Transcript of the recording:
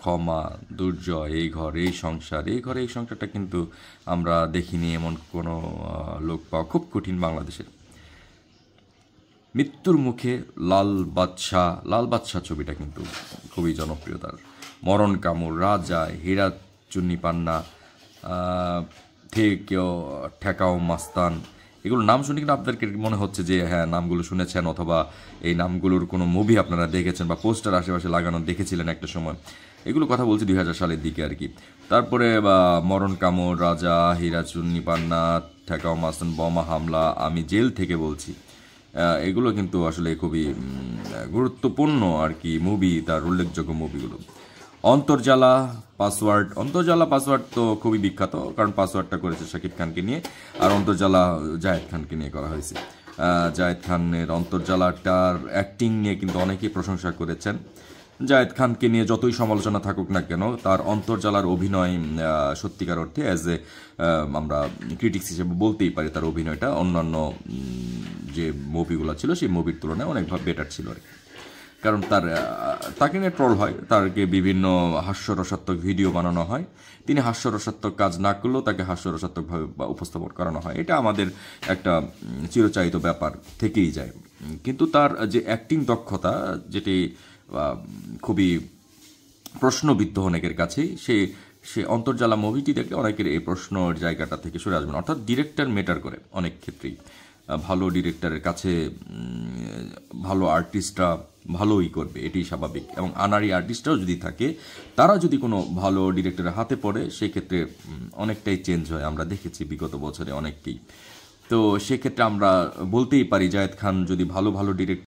ক্ষমা দুর্জয় এই ঘর এই সংসার এই ঘর এই সংসারটা কিন্তু আমরা দেখিনি এমন কোনো লোক পাওয়া খুব কঠিন বাংলাদেশের মৃত্যুর মুখে লাল বাদশাহ লাল বাদশাহ ছবিটা কিন্তু খুবই জনপ্রিয়তার মরণ কামুর রাজা হীরা চুন্নি পান্না ঠেকেও ঠেকাও মাস্তান এগুলো নাম শুনে কিন্তু আপনাদেরকে মনে হচ্ছে যে হ্যাঁ নামগুলো শুনেছেন অথবা এই নামগুলোর কোনো মুভি আপনারা দেখেছেন বা পোস্টার আশেপাশে লাগানো দেখেছিলেন একটা সময় এগুলো কথা বলছি দুই সালের দিকে আর কি তারপরে মরণ কামড় রাজা হিরাচুন্নি পান্না ঠেকাও মাসন বোমা হামলা আমি জেল থেকে বলছি এগুলো কিন্তু আসলে খুবই গুরুত্বপূর্ণ আর কি মুভি তার উল্লেখযোগ্য মুভিগুলো অন্তর্জালা পাসওয়ার্ড অন্তর্জালা পাসওয়ার্ড তো খুবই বিখ্যাত কারণ পাসওয়ার্ডটা করেছে শাকিব খানকে নিয়ে আর অন্তর্জালা জায়দ খানকে নিয়ে করা হয়েছে জায়দ খানের অন্তর্জালাটার অ্যাক্টিং নিয়ে কিন্তু অনেকেই প্রশংসা করেছেন জায়েদ খানকে নিয়ে যতই সমালোচনা থাকুক না কেন তার অন্তর্জালার অভিনয় সত্যিকার অর্থে অ্যাজ এ আমরা ক্রিটিক্স হিসেবে বলতেই পারি তার অভিনয়টা অন্যান্য যে মুভিগুলো ছিল সেই মুভির তুলনায় অনেক বেটার ছিল আর কি কারণ তার তাকে নিয়ে ট্রল হয় তারকে বিভিন্ন হাস্যরসাত্মক ভিডিও বানানো হয় তিনি হাস্যরসাত্মক কাজ না করলেও তাকে হাস্যরসাত্মকভাবে উপস্থাপন করানো হয় এটা আমাদের একটা চিরচায়িত ব্যাপার থেকেই যায় কিন্তু তার যে অ্যাক্টিং দক্ষতা যেটি খুবই প্রশ্নবিদ্ধ অনেকের কাছেই সে সে অন্তর্জালা মুভিটি দেখলে অনেকের এই প্রশ্ন জায়গাটা থেকে সরে আসবেন অর্থাৎ ডিরেক্টর মেটার করে অনেক ক্ষেত্রেই ভালো ডিরেক্টরের কাছে ভালো আর্টিস্টরা ভালোই করবে এটি স্বাভাবিক এবং আনারি আর্টিস্টরাও যদি থাকে তারা যদি কোনো ভালো ডিরেক্টরের হাতে পড়ে সেক্ষেত্রে অনেকটাই চেঞ্জ হয় আমরা দেখেছি বিগত বছরে অনেককেই তো সেক্ষেত্রে আমরা বলতেই পারি জায়েদ খান যদি ভালো ভালো ডিরেক্ট